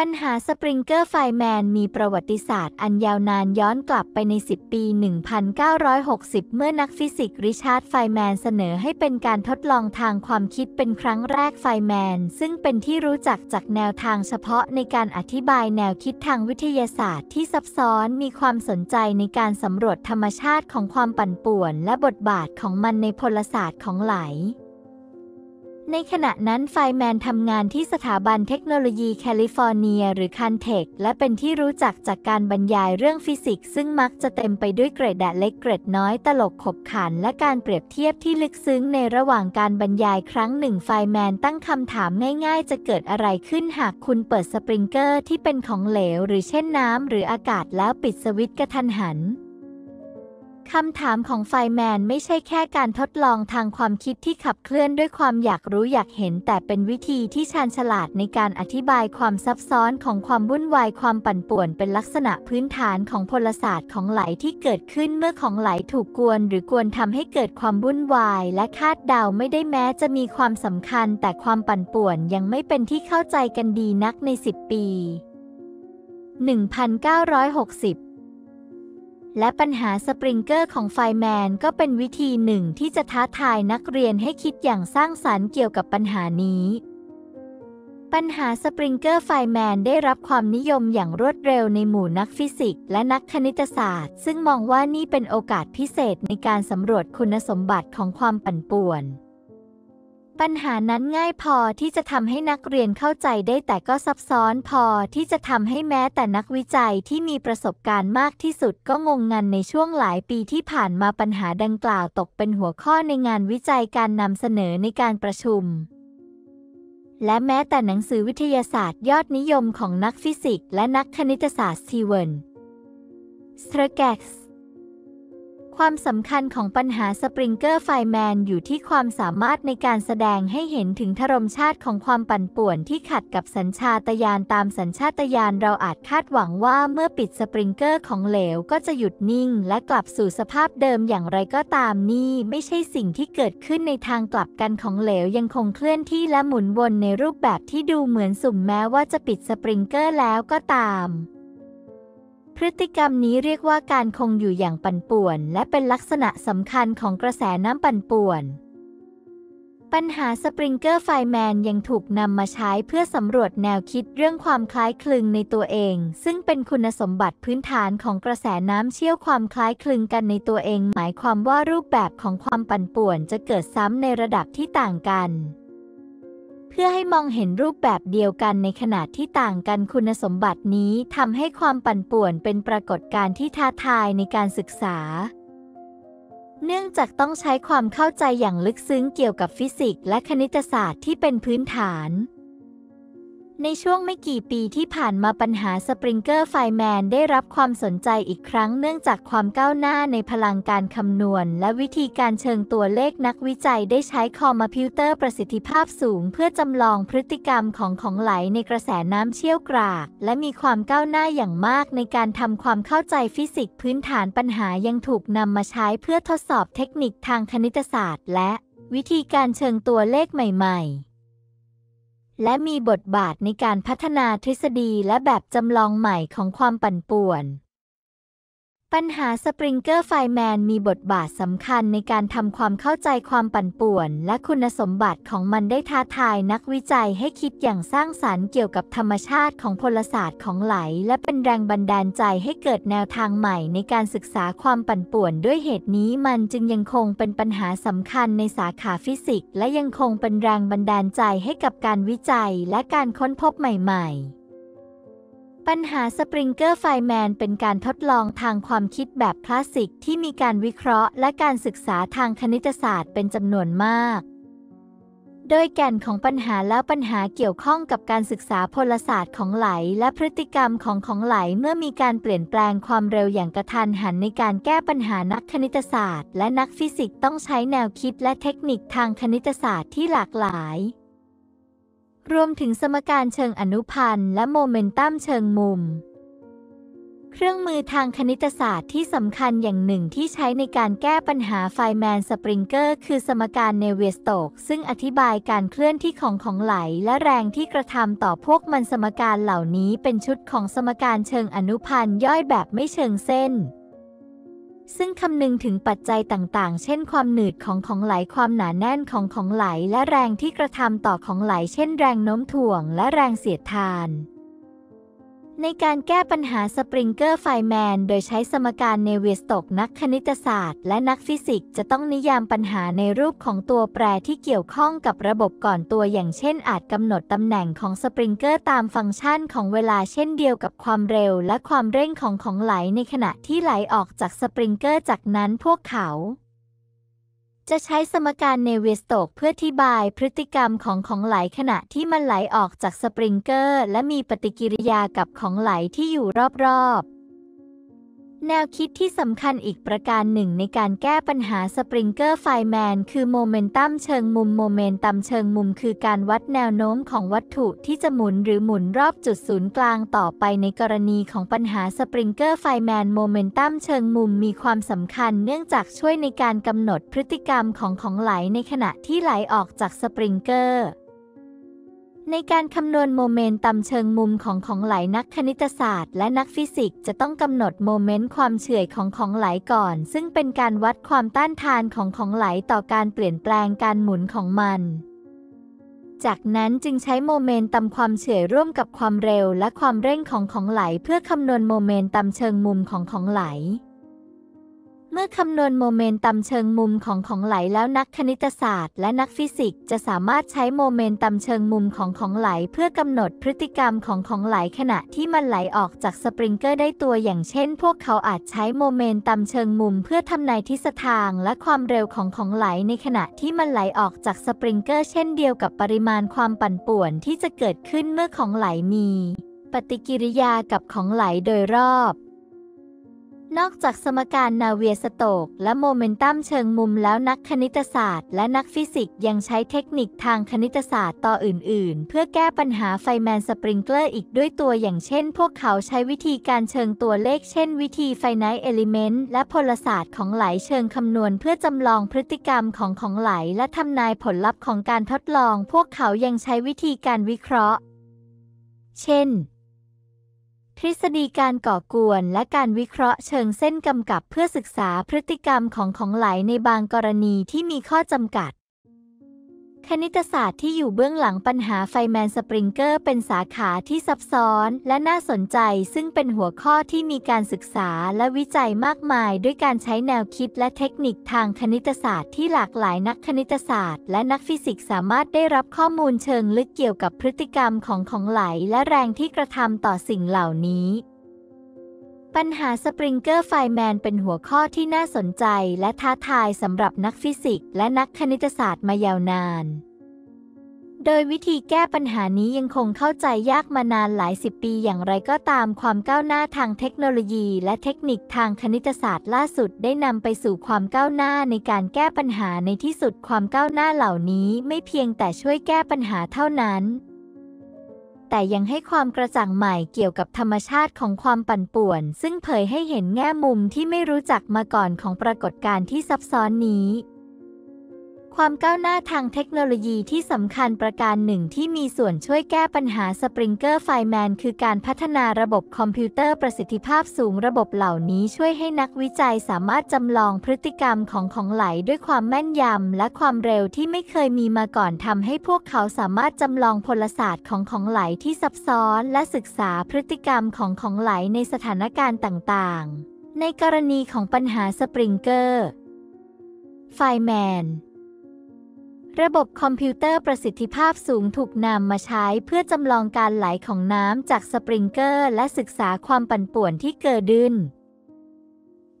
ปัญหาสปริงเกอร์ไฟแมนมีประวัติศาสตร์อันยาวนานย้อนกลับไปใน 10 ปี 1960 เมื่อนักฟิสิกส์ริชาร์ดไฟแมนเสนอให้เป็นการทดลองทางความคิดเป็นครั้งแรกไฟแมนซึ่งเป็นที่รู้จักจากแนวทางเฉพาะในการอธิบายแนวคิดทางวิทยาศาสตร์ที่ซับซ้อนมีความสนใจในการสำรวจธรรมชาติของความปั่นป่วนและบทบาทของมันในพลศาสตร์ของไหลในขณะนั้นไฟแมนทำงานที่สถาบันเทคโนโลยีแคลิฟอร์เนีย หรือคันเทคและเป็นที่รู้จักจากการบรรยายเรื่องฟิสิกส์ซึ่งมักจะเต็มไปด้วยเกรดเล็กเกรดน้อยตลกขบขันและการเปรียบเทียบที่ลึกซึ้งในระหว่างการบรรยายครั้งหนึ่งไฟแมนตั้งคำถามง่ายๆ จะเกิดอะไรขึ้นหากคุณเปิดสปริงเกอร์ที่เป็นของเหลว หรือเช่นน้ำหรืออากาศแล้วปิดสวิตช์กระทันหันคำถามของไฟแมนไม่ใช่แค่การทดลองทางความคิดที่ขับเคลื่อนด้วยความอยากรู้อยากเห็นแต่เป็นวิธีที่ชาญฉลาดในการอธิบายความซับซ้อนของความวุ่นวายความปั่นป่วนเป็นลักษณะพื้นฐานของพลศาสตร์ของไหลที่เกิดขึ้นเมื่อของไหลถูกกวนหรือกวนทำให้เกิดความวุ่นวายและคาดเดาไม่ได้แม้จะมีความสำคัญแต่ความปั่นป่วนยังไม่เป็นที่เข้าใจกันดีนักใน 10 ปี 1960และปัญหาสปริงเกอร์ของไฟแมนก็เป็นวิธีหนึ่งที่จะท้าทายนักเรียนให้คิดอย่างสร้างสารรค์เกี่ยวกับปัญหานี้ ปัญหาสปริงเกอร์ไฟแมนได้รับความนิยมอย่างรวดเร็วในหมู่นักฟิสิกส์และนักคณิตศาสตร์ ซึ่งมองว่านี่เป็นโอกาสพิเศษในการสำรวจคุณสมบัติของความปั่นป่วนปัญหานั้นง่ายพอที่จะทำให้นักเรียนเข้าใจได้แต่ก็ซับซ้อนพอที่จะทำให้แม้แต่นักวิจัยที่มีประสบการณ์มากที่สุดก็งงงันในช่วงหลายปีที่ผ่านมาปัญหาดังกล่าวตกเป็นหัวข้อในงานวิจัยการนำเสนอในการประชุม และแม้แต่หนังสือวิทยาศาสตร์ ยอดนิยมของนักฟิสิกส์และนักคณิตศาสตร์ซีเวนสเตรเกสความสำคัญของปัญหาสปริงเกอร์ไฟแมนอยู่ที่ความสามารถในการแสดงให้เห็นถึงทรมชาติของความปั่นป่วนที่ขัดกับสัญชาตญาณตามสัญชาตญาณเราอาจคาดหวังว่าเมื่อปิดสปริงเกอร์ของเหลวก็จะหยุดนิ่งและกลับสู่สภาพเดิมอย่างไรก็ตามนี่ไม่ใช่สิ่งที่เกิดขึ้นในทางกลับกันของเหลวยังคงเคลื่อนที่และหมุนวนในรูปแบบที่ดูเหมือนสุ่มแม้ว่าจะปิดสปริงเกอร์แล้วก็ตามพฤติกรรมนี้เรียกว่าการคงอยู่อย่างปั่นป่วน และเป็นลักษณะสำคัญของกระแสน้ำปั่นป่วน ปัญหาสปริงเกอร์ไฟแมนยังถูกนำมาใช้เพื่อสำรวจแนวคิดเรื่องความคล้ายคลึงในตัวเอง ซึ่งเป็นคุณสมบัติพื้นฐานของกระแสน้ำเชี่ยวความคล้ายคลึงกันในตัวเอง หมายความว่ารูปแบบของความปั่นป่วนจะเกิดซ้ำในระดับที่ต่างกันพื่อให้มองเห็นรูปแบบเดียวกันในขณะที่ต่างกันคุณสมบัตินี้ทำให้ความปั่นป่วนเป็นปรากฏการณ์ที่ท้าทายในการศึกษา เนื่องจากต้องใช้ความเข้าใจอย่างลึกซึ้งเกี่ยวกับฟิสิกส์และคณิตศาสตร์ที่เป็นพื้นฐานในช่วงไม่กี่ปีที่ผ่านมาปัญหาสปริงเกอร์ไฟแมนได้รับความสนใจอีกครั้งเนื่องจากความก้าวหน้าในพลังการคำนวณและวิธีการเชิงตัวเลขนักวิจัยได้ใช้คอมพิวเตอร์ประสิทธิภาพสูงเพื่อจำลองพฤติกรรมของของไหลในกระแสน้ำเชี่ยวกราก และมีความก้าวหน้าอย่างมากในการทำความเข้าใจฟิสิกส์พื้นฐานปัญหายังถูกนำมาใช้เพื่อทดสอบเทคนิคทางคณิตศาสตร์และวิธีการเชิงตัวเลขใหม่ๆและมีบทบาทในการพัฒนาทฤษฎีและแบบจำลองใหม่ของความปั่นป่วนปัญหาสปริงเกอร์ไฟแมนมีบทบาทสำคัญในการทำความเข้าใจความปั่นป่วนและคุณสมบัติของมันได้ท้าทายนักวิจัยให้คิดอย่างสร้างสารรค์เกี่ยวกับธรรมชาติของพลศาสตร์ของไหลและเป็นแรงบันดาลใจให้เกิดแนวทางใหม่ในการศึกษาความปั่นป่วนด้วยเหตุนี้มันจึงยังคงเป็นปัญหาสำคัญในสาขาฟิสิกส์และยังคงเป็นแรงบันดาลใจให้กับการวิจัยและการค้นพบใหม่ๆปัญหาสปริงเกอร์ไฟแมนเป็นการทดลองทางความคิดแบบคลาสสิกที่มีการวิเคราะห์และการศึกษาทางคณิตศาสตร์เป็นจำนวนมาก โดยแก่นของปัญหาและปัญหาเกี่ยวข้องกับการศึกษาพลศาสตร์ของไหลและพฤติกรรมของของไหลเมื่อมีการเปลี่ยนแปลงความเร็วอย่างกระทันหันในการแก้ปัญหานักคณิตศาสตร์และนักฟิสิกส์ต้องใช้แนวคิดและเทคนิคทางคณิตศาสตร์ที่หลากหลายรวมถึงสมการเชิงอนุพันธ์ และโมเมนตัมเชิงมุม เครื่องมือทางคณิตศาสตร์ที่สำคัญอย่างหนึ่งที่ใช้ในการแก้ปัญหาไฟแมนสปริงเกอร์คือสมการเนเวียสโตก ซึ่งอธิบายการเคลื่อนที่ของของไหลและแรงที่กระทำต่อพวกมันสมการเหล่านี้เป็นชุดของสมการเชิงอนุพันธ์ย่อยแบบไม่เชิงเส้นซึ่งคำนึงถึงปัจจัยต่างๆ เช่นความหนืดของของไหลความหนาแน่นของของไหลและแรงที่กระทำต่อของไหล เช่นแรงโน้มถ่วงและแรงเสียดทานในการแก้ปัญหาสปริงเกอร์ไฟแมนโดยใช้สมการเนวิสตกนักคณิตศาสตร์และนักฟิสิกส์จะต้องนิยามปัญหาในรูปของตัวแปรที่เกี่ยวข้องกับระบบก่อนตัวอย่างเช่นอาจกำหนดตำแหน่งของสปริงเกอร์ตามฟังก์ชันของเวลาเช่นเดียวกับความเร็วและความเร่งของของไหลในขณะที่ไหลออกจากสปริงเกอร์จากนั้นพวกเขาจะใช้สมการเนวิสโตกเพื่อที่บายพฤติกรรมของของไหลขณะที่มันไหลออกจากสปริงเกอร์และมีปฏิกิริยากับของไหลที่อยู่รอบๆแนวคิดที่สำคัญอีกประการหนึ่งในการแก้ปัญหาสปริงเกอร์ไฟแมนคือโมเมนตัมเชิงมุมโมเมนตัมเชิงมุมคือการวัดแนวโน้มของวัตถุที่จะหมุนหรือหมุนรอบจุดศูนย์กลางต่อไปในกรณีของปัญหาสปริงเกอร์ไฟแมนโมเมนตัมเชิงมุมมีความสำคัญเนื่องจากช่วยในการกำหนดพฤติกรรมของของไหลในขณะที่ไหลออกจากสปริงเกอร์ในการคำนวณโมเมนตัมเชิงมุมของของไหลนักคณิตศาสตร์และนักฟิสิกส์จะต้องกำหนดโมเมนต์ความเฉื่อยของของไหลก่อนซึ่งเป็นการวัดความต้านทานของของไหลต่อการเปลี่ยนแปลงการหมุนของมัน จากนั้นจึงใช้โมเมนตัมความเฉื่อยร่วมกับความเร็วและความเร่งของของไหลเพื่อคำนวณโมเมนตัมเชิงมุมของของไหลเมื่อคำนวณโมเมนตัมเชิงมุมของของไหลแล้วนักคณิตศาสตร์และนักฟิสิกส์จะสามารถใช้โมเมนตัมเชิงมุมของของไหลเพื่อกำหนดพฤติกรรมของของไหลขณะที่มันไหลออกจากสปริงเกอร์ได้ตัวอย่างเช่นพวกเขาอาจใช้โมเมนตัมเชิงมุมเพื่อทำนายทิศทางและความเร็วของของไหลในขณะที่มันไหลออกจากสปริงเกอร์เช่นเดียวกับปริมาณความปั่นป่วนที่จะเกิดขึ้นเมื่อของไหลมีปฏิกิริยากับของไหลโดยรอบนอกจากสมการนาเวียสโตกและโมเมนตัม เชิงมุมแล้วนักคณิตศาสตร์ และนักฟิสิกส์ยังใช้เทคนิคทางคณิตศาสตร์ต่ออื่น ๆ เพื่อแก้ปัญหาไฟแมน สปริงเกอร์อีกด้วยตัวอย่างเช่น พวกเขาใช้วิธีการเชิงตัวเลขเช่นวิธีไฟไน์เอลิเมนต์และพลศาสตร์ของไหลเชิงคำนวณ เพื่อจำลองพฤติกรรมของของไหล และทำนายผลลัพธ์ของการทดลอง พวกเขายังใช้วิธีการวิเคราะห์ เช่นทฤษฎีการก่อกวนและการวิเคราะห์เชิงเส้นกำกับเพื่อศึกษาพฤติกรรมของของไหลในบางกรณีที่มีข้อจำกัดคณิตศาสตร์ที่อยู่เบื้องหลังปัญหาไฟแมนสปริงเกอร์เป็นสาขาที่ซับซ้อนและน่าสนใจซึ่งเป็นหัวข้อที่มีการศึกษาและวิจัยมากมายด้วยการใช้แนวคิดและเทคนิคทางคณิตศาสตร์ที่หลากหลายนักคณิตศาสตร์และนักฟิสิกส์สามารถได้รับข้อมูลเชิงลึกเกี่ยวกับพฤติกรรมของของไหลและแรงที่กระทำต่อสิ่งเหล่านี้ปัญหาสปริงเกอร์ไฟแมนเป็นหัวข้อที่น่าสนใจ และท้าทายสำหรับนักฟิสิกส์และนักคณิตศาสตร์มายาวนาน โดยวิธีแก้ปัญหานี้ยังคงเข้าใจยากมานานหลายสิบปีอย่างไรก็ตามความก้าวหน้าทางเทคโนโลยี และเทคนิคทางคณิตศาสตร์ล่าสุด ได้นำไปสู่ความก้าวหน้าในการแก้ปัญหาในที่สุดความก้าวหน้าเหล่านี้ไม่เพียงแต่ช่วยแก้ปัญหาเท่านั้นแต่ยังให้ความกระจ่างใหม่เกี่ยวกับธรรมชาติของความปั่นป่วน ซึ่งเผยให้เห็นแง่มุมที่ไม่รู้จักมาก่อนของปรากฏการณ์ที่ซับซ้อนนี้ความก้าวหน้าทางเทคโนโลยีที่สำคัญประการหนึ่งที่มีส่วนช่วยแก้ปัญหาสปริงเกอร์ไฟแมนคือการพัฒนาระบบคอมพิวเตอร์ประสิทธิภาพสูงระบบเหล่านี้ช่วยให้นักวิจัยสามารถจำลองพฤติกรรมของของไหลด้วยความแม่นยำและความเร็วที่ไม่เคยมีมาก่อน ทำให้พวกเขาสามารถจำลองพลศาสตร์ของของไหลที่ซับซ้อนและศึกษาพฤติกรรมของของไหลในสถานการณ์ต่างๆ ในกรณีของปัญหาสปริงเกอร์ไฟแมนระบบคอมพิวเตอร์ประสิทธิภาพสูงถูกนำมาใช้ เพื่อจำลองการไหลของน้ำ จากสปริงเกอร์ และศึกษาความปั่นป่วนที่เกิดดึน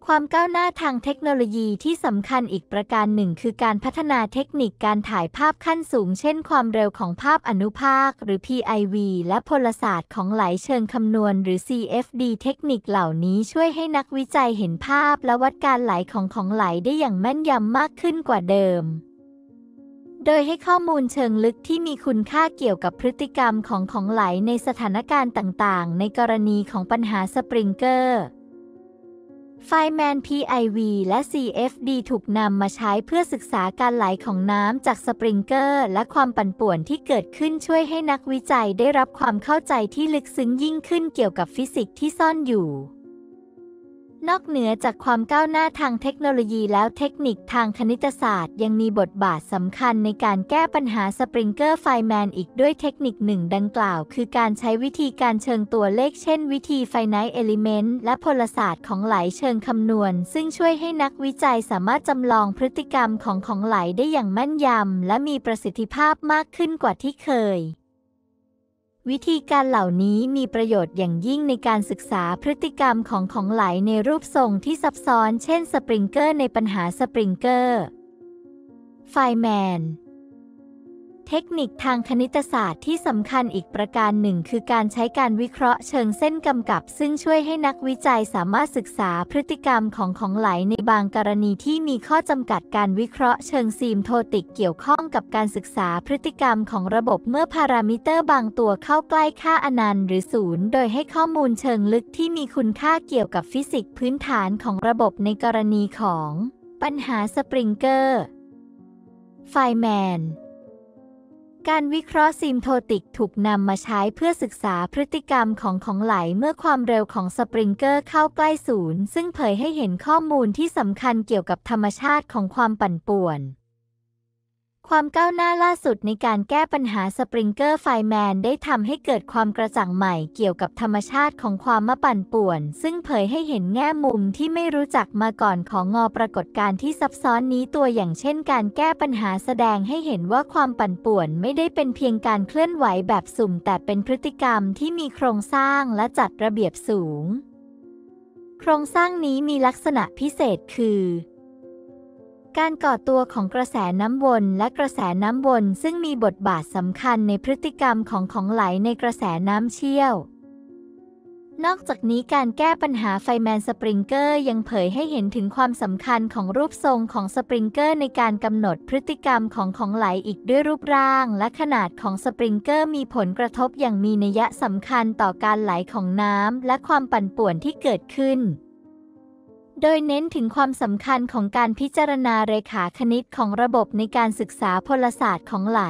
ความก้าวหน้าทางเทคโนโลยีที่สำคัญอีกประการหนึ่ง คือการพัฒนาเทคนิคการถ่ายภาพขั้นสูง เช่นความเร็วของภาพอนุภาค หรือ PIV และพลศาสตร์ของไหลเชิงคำนวณ หรือ CFD เทคนิคเหล่านี้ช่วยให้นักวิจัยเห็นภาพ และวัดการไหลของของไหลได้อย่างแม่นยำมากขึ้นกว่าเดิมโดยให้ข้อมูลเชิงลึกที่มีคุณค่าเกี่ยวกับพฤติกรรมของของไหลในสถานการณ์ต่าง ๆ ในกรณีของปัญหาสปริงเกอร์ ไฟแมน PIV และ CFD ถูกนำมาใช้เพื่อศึกษาการไหลของน้ำจากสปริงเกอร์ และความปั่นป่วนที่เกิดขึ้นช่วยให้นักวิจัยได้รับความเข้าใจที่ลึกซึ้งยิ่งขึ้นเกี่ยวกับฟิสิกส์ที่ซ่อนอยู่นอกเหนือจากความก้าวหน้าทางเทคโนโลยีแล้วเทคนิคทางคณิตศาสตร์ยังมีบทบาทสำคัญในการแก้ปัญหาสปริงเกอร์ไฟแมนอีกด้วยเทคนิคหนึ่งดังกล่าวคือการใช้วิธีการเชิงตัวเลขเช่นวิธีไฟไนท์เอลิเมนต์และพลศาสตร์ของไหลเชิงคำนวณ ซึ่งช่วยให้นักวิจัยสามารถจำลองพฤติกรรมของของไหลได้อย่างแม่นยำและมีประสิทธิภาพมากขึ้นกว่าที่เคยวิธีการเหล่านี้มีประโยชน์อย่างยิ่งในการศึกษาพฤติกรรมของของไหลในรูปทรงที่ซับซ้อนเช่นสปริงเกอร์ในปัญหาสปริงเกอร์ ไฟแมนเทคนิคทางคณิตศาสตร์ที่สำคัญอีกประการหนึ่งคือการใช้การวิเคราะห์เชิงเส้นกำกับซึ่งช่วยให้นักวิจัยสามารถศึกษาพฤติกรรมของของไหลในบางกรณีที่มีข้อจำกัดการวิเคราะห์เชิงซีมโทติกเกี่ยวข้องกับการศึกษาพฤติกรรมของระบบเมื่อพารามิเตอร์บางตัวเข้าใกล้ค่าอนันต์หรือศูนย์โดยให้ข้อมูลเชิงลึกที่มีคุณค่าเกี่ยวกับฟิสิกส์พื้นฐานของระบบในกรณีของปัญหาสปริงเกอร์ไฟแมนการวิเคราะห์ซิมโทติกถูกนำมาใช้เพื่อศึกษาพฤติกรรมของของไหลเมื่อความเร็วของสปริงเกอร์เข้าใกล้ศูนย์ซึ่งเผยให้เห็นข้อมูลที่สำคัญเกี่ยวกับธรรมชาติของความปั่นป่วนความก้าวหน้าล่าสุดในการแก้ปัญหาสปริงเกอร์ไฟแมนได้ทำให้เกิดความกระจ่างใหม่เกี่ยวกับธรรมชาติของความมะปั่นป่วน ซึ่งเผยให้เห็นแง่มุมที่ไม่รู้จักมาก่อนของงอปรากฏการที่ซับซ้อนนี้ตัวอย่างเช่นการแก้ปัญหาแสดงให้เห็นว่าความปั่นป่วนไม่ได้เป็นเพียงการเคลื่อนไหวแบบสุ่มแต่เป็นพฤติกรรมที่มีโครงสร้างและจัดระเบียบสูง โครงสร้างนี้มีลักษณะพิเศษคือการก่อตัวของกระแสน้ำวนและกระแสน้ำวนซึ่งมีบทบาทสำคัญในพฤติกรรมของของไหลในกระแสน้ำเชี่ยว นอกจากนี้การแก้ปัญหาไฟแมนสปริงเกอร์ยังเผยให้เห็นถึงความสำคัญของรูปทรงของสปริงเกอร์ในการกำหนดพฤติกรรมของของไหลอีกด้วยรูปร่างและขนาดของสปริงเกอร์มีผลกระทบอย่างมีนัยสำคัญต่อการไหลของน้ำและความปั่นป่วนที่เกิดขึ้นโดยเน้นถึงความสำคัญของการพิจารณาเรขาคณิตของระบบในการศึกษาพลศาสตร์ของไหล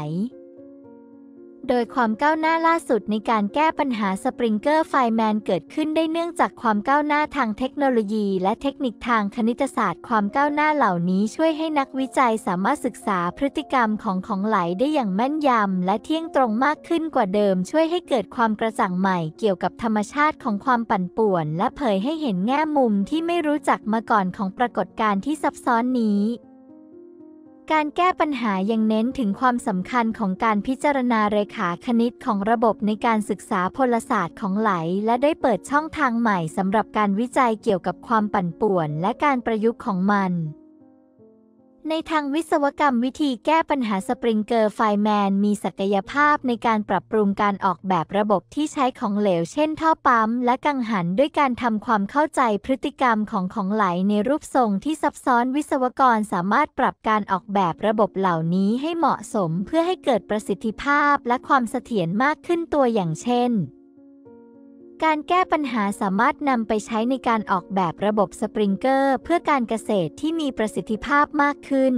โดยความก้าวหน้าล่าสุดในการแก้ปัญหาสปริงเกอร์ไฟแมนเกิดขึ้นได้เนื่องจากความก้าวหน้าทางเทคโนโลยี และเทคนิคทางคณิตศาสตร์ความก้าวหน้าเหล่านี้ช่วยให้นักวิจัยสามารถศึกษาพฤติกรรมของของไหลได้อย่างแม่นยำและเที่ยงตรงมากขึ้นกว่าเดิม ช่วยให้เกิดความกระจ่างใหม่ เกี่ยวกับธรรมชาติของความปั่นป่วน และเผยให้เห็นแง่มุมที่ไม่รู้จักมาก่อนของปรากฏการณ์ที่ซับซ้อนนี้การแก้ปัญหายังเน้นถึงความสำคัญของการพิจารณาเรขาคณิตของระบบในการศึกษาพลศาสตร์ของไหลและได้เปิดช่องทางใหม่สำหรับการวิจัยเกี่ยวกับความปั่นป่วนและการประยุกต์ของมันในทางวิศวกรรมวิธีแก้ปัญหาสปริงเกอร์ไฟแมนมีศักยภาพในการปรับปรุงการออกแบบระบบที่ใช้ของเหลวเช่นท่อปั๊มและกังหันด้วยการทำความเข้าใจพฤติกรรมของของไหลในรูปทรงที่ซับซ้อนวิศวกรสามารถปรับการออกแบบระบบเหล่านี้ให้เหมาะสมเพื่อให้เกิดประสิทธิภาพและความเสถียรมากขึ้นตัวอย่างเช่นการแก้ปัญหาสามารถนำไปใช้ในการออกแบบระบบสปริงเกอร์เพื่อการเกษตรที่มีประสิทธิภาพมากขึ้น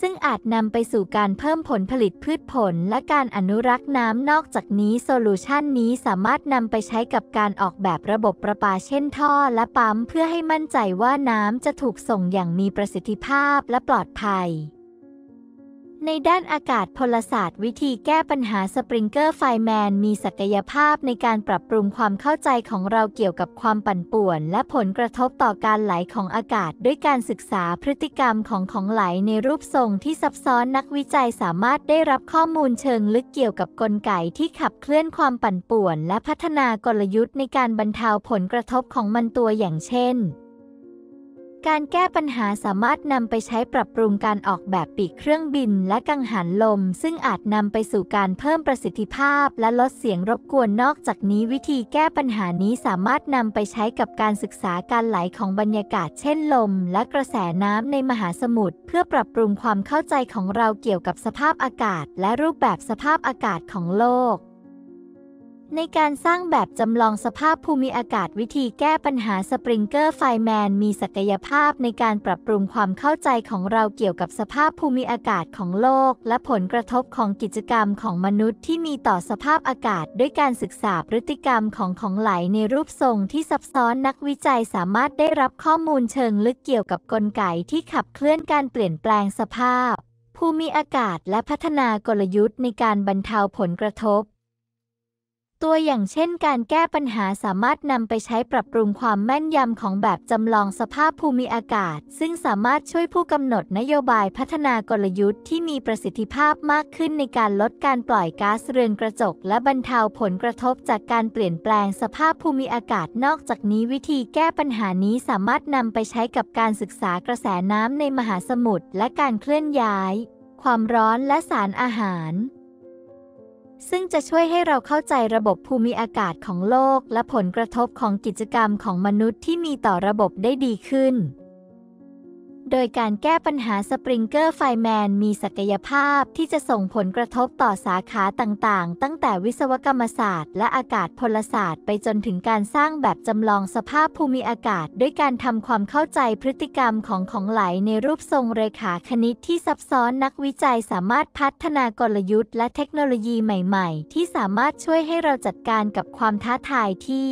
ซึ่งอาจนำไปสู่การเพิ่มผลผลิตพืชผลและการอนุรักษ์น้ำนอกจากนี้โซลูชันนี้สามารถนำไปใช้กับการออกแบบระบบประปาเช่นท่อและปั๊มเพื่อให้มั่นใจว่าน้ำจะถูกส่งอย่างมีประสิทธิภาพและปลอดภัยในด้านอากาศพลศาสตร์วิธีแก้ปัญหาสปริงเกอร์ไฟแมนมีศักยภาพในการปรับปรุงความเข้าใจของเราเกี่ยวกับความปั่นป่วนและผลกระทบต่อการไหลของอากาศด้วยการศึกษาพฤติกรรมของของไหลในรูปทรงที่ซับซ้อนนักวิจัยสามารถได้รับข้อมูลเชิงลึกเกี่ยวกับกลไกที่ขับเคลื่อนความปั่นป่วนและพัฒนากลยุทธ์ในการบรรเทาผลกระทบของมันตัวอย่างเช่นการแก้ปัญหาสามารถนำไปใช้ปรับปรุงการออกแบบปีกเครื่องบินและกังหันลม ซึ่งอาจนำไปสู่การเพิ่มประสิทธิภาพและลดเสียงรบกวนนอกจากนี้วิธีแก้ปัญหานี้สามารถนำไปใช้กับการศึกษาการไหลของบรรยากาศ เช่นลมและกระแสน้ำในมหาสมุทรเพื่อปรับปรุงความเข้าใจของเราเกี่ยวกับสภาพอากาศและรูปแบบสภาพอากาศของโลกในการสร้างแบบจำลองสภาพภูมิอากาศวิธีแก้ปัญหาสปริงเกอร์ไฟแมนมีศักยภาพในการปรับปรุงความเข้าใจของเราเกี่ยวกับสภาพภูมิอากาศของโลกและผลกระทบของกิจกรรมของมนุษย์ที่มีต่อสภาพอากาศด้วยการศึกษาพฤติกรรมของของไหลในรูปทรงที่ซับซ้อนนักวิจัยสามารถได้รับข้อมูลเชิงลึกเกี่ยวกับกลไกที่ขับเคลื่อนการเปลี่ยนแปลงสภาพภูมิอากาศและพัฒนากลยุทธ์ในการบรรเทาผลกระทบตัวอย่างเช่น การแก้ปัญหาสามารถนำไปใช้ปรับปรุงความแม่นยำของแบบจำลองสภาพภูมิอากาศ ซึ่งสามารถช่วยผู้กำหนดนโยบายพัฒนากลยุทธ์ ที่มีประสิทธิภาพมากขึ้นในการลดการปล่อยก๊าซเรือนกระจก และบรรเทาผลกระทบจากการเปลี่ยนแปลงสภาพภูมิอากาศนอกจากนี้วิธีแก้ปัญหานี้สามารถนำไปใช้กับการศึกษากระแสน้ำในมหาสมุทรและการเคลื่อนย้าย ความร้อนและสารอาหารซึ่งจะช่วยให้เราเข้าใจระบบภูมิอากาศของโลกและผลกระทบของกิจกรรมของมนุษย์ที่มีต่อระบบได้ดีขึ้นโดยการแก้ปัญหาสปริงเกอร์ไฟแมน มีศักยภาพที่จะส่งผลกระทบต่อสาขาต่าง ๆ ตั้งแต่วิศวกรรมศาสตร์และอากาศพลศาสตร์ ไปจนถึงการสร้างแบบจำลองสภาพภูมิอากาศด้วยการทำความเข้าใจพฤติกรรมของของไหลในรูปทรงเรขาคณิตที่ซับซ้อนนักวิจัยสามารถพัฒนากลยุทธ์และเทคโนโลยีใหม่ๆ ที่สามารถช่วยให้เราจัดการกับความท้าทายที่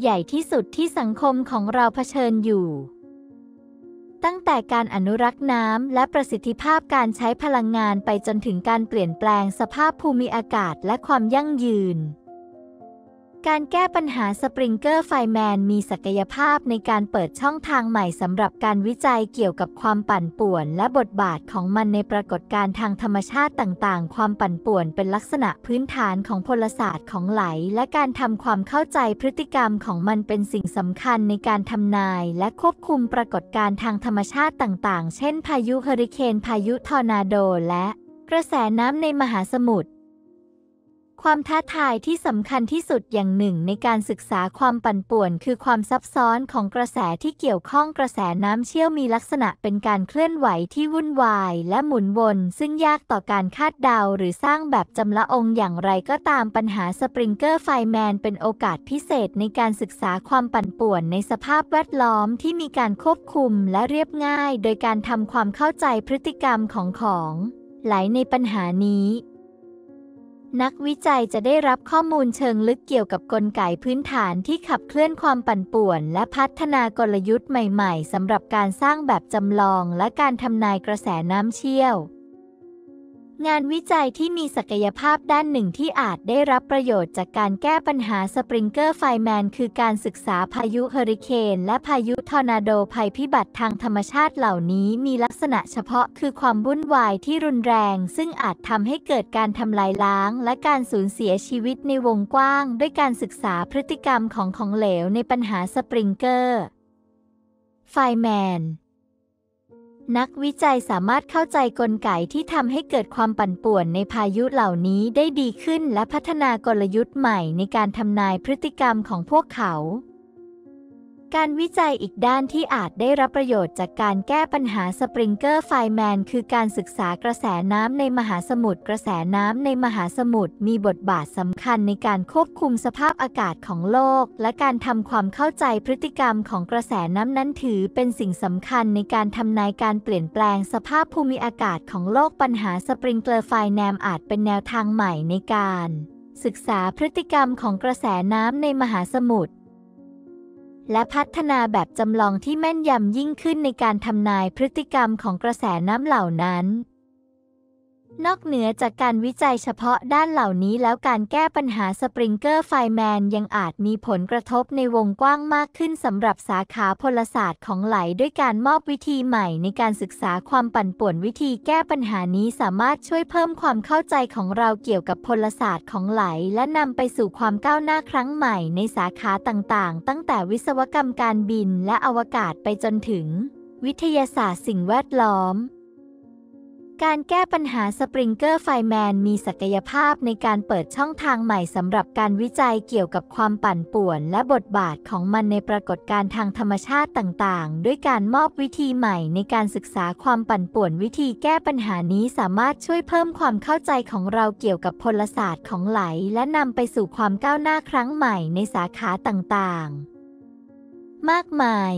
ใหญ่ที่สุดที่สังคมของเราเผชิญอยู่ตั้งแต่การอนุรักษ์น้ำและประสิทธิภาพการใช้พลังงานไปจนถึงการเปลี่ยนแปลงสภาพภูมิอากาศและความยั่งยืนการแก้ปัญหาสปริงเกอร์ไฟแมนมีศักยภาพในการเปิดช่องทางใหม่สำหรับการวิจัยเกี่ยวกับความปั่นป่วนและบทบาทของมันในปรากฏการณ์ทางธรรมชาติต่างๆ ความปั่นป่วนเป็นลักษณะพื้นฐานของพลศาสตร์ของไหลและการทำความเข้าใจพฤติกรรมของมันเป็นสิ่งสำคัญในการทำนายและควบคุมปรากฏการณ์ทางธรรมชาติต่างๆ เช่น พายุเฮอริเคนพายุทอร์นาโดและกระแสน้ำในมหาสมุทรความท้าทายที่สำคัญที่สุดอย่างหนึ่งในการศึกษาความปั่นป่วนคือความซับซ้อนของกระแสที่เกี่ยวข้องกระแสน้ำเชี่ยวมีลักษณะเป็นการเคลื่อนไหวที่วุ่นวายและหมุนวนซึ่งยากต่อการคาดเดาหรือสร้างแบบจำละองอย่างไรก็ตามปัญหาสปริงเกอร์ไฟแมนเป็นโอกาสพิเศษในการศึกษาความปั่นป่วนในสภาพแวดล้อมที่มีการควบคุมและเรียบง่ายโดยการทำความเข้าใจพฤติกรรมของของไหลในปัญหานี้นักวิจัยจะได้รับข้อมูลเชิงลึกเกี่ยวกับกลไกพื้นฐานที่ขับเคลื่อนความปั่นป่วนและพัฒนากลยุทธ์ใหม่ๆ สำหรับการสร้างแบบจำลองและการทำนายกระแสน้ำเชี่ยวงานวิจัยที่มีศักยภาพด้านหนึ่งที่อาจได้รับประโยชน์จากการแก้ปัญหาสปริงเกอร์ไฟแมน คือการศึกษาพายุเฮอริเคนและพายุทอร์นาโดภัยพิบัติทางธรรมชาติเหล่านี้มีลักษณะเฉพาะคือความวุ่นวายที่รุนแรงซึ่งอาจทำให้เกิดการทำลายล้างและการสูญเสียชีวิตในวงกว้างด้วยการศึกษาพฤติกรรมของของเหลวในปัญหาสปริงเกอร์ไฟแมนนักวิจัยสามารถเข้าใจกลไกที่ทำให้เกิดความปั่นป่วนในพายุเหล่านี้ได้ดีขึ้นและพัฒนากลยุทธ์ใหม่ในการทำนายพฤติกรรมของพวกเขาการวิจัยอีกด้านที่อาจได้รับประโยชน์จากการแก้ปัญหาสปริงเกอร์ไฟแมนคือการศึกษากระแสน้ำในมหาสมุทรกระแสน้ำในมหาสมุทรมีบทบาทสำคัญในการควบคุมสภาพอากาศของโลกและการทำความเข้าใจพฤติกรรมของกระแสน้ำนั้นถือเป็นสิ่งสำคัญในการทำนายการเปลี่ยนแปลงสภาพภูมิอากาศของโลกปัญหาสปริงเกอร์ไฟแนมอาจเป็นแนวทางใหม่ในการศึกษาพฤติกรรมของกระแสน้ำในมหาสมุทรและพัฒนาแบบจำลองที่แม่นยำยิ่งขึ้นในการทำนายพฤติกรรมของกระแสน้ำเหล่านั้นนอกเหนือจากการวิจัยเฉพาะด้านเหล่านี้แล้วการแก้ปัญหาสปริงเกอร์ไฟแมนยังอาจมีผลกระทบในวงกว้างมากขึ้นสำหรับสาขาพลศาสตร์ของไหลด้วยการมอบวิธีใหม่ในการศึกษาความปั่นป่วนวิธีแก้ปัญหานี้สามารถช่วยเพิ่มความเข้าใจของเราเกี่ยวกับพลศาสตร์ของไหลและนำไปสู่ความก้าวหน้าครั้งใหม่ในสาขาต่างๆ ตั้งแต่วิศวกรรมการบินและอวกาศไปจนถึงวิทยาศาสตร์สิ่งแวดล้อมการแก้ปัญหาสปริงเกอร์ไฟแมนมีศักยภาพในการเปิดช่องทางใหม่สำหรับการวิจัยเกี่ยวกับความปั่นป่วนและบทบาทของมันในปรากฏการณ์ทางธรรมชาติต่างๆ ด้วยการมอบวิธีใหม่ในการศึกษาความปั่นป่วนวิธีแก้ปัญหานี้สามารถช่วยเพิ่มความเข้าใจของเราเกี่ยวกับพลศาสตร์ของไหลและนำไปสู่ความก้าวหน้าครั้งใหม่ในสาขาต่างๆ มากมาย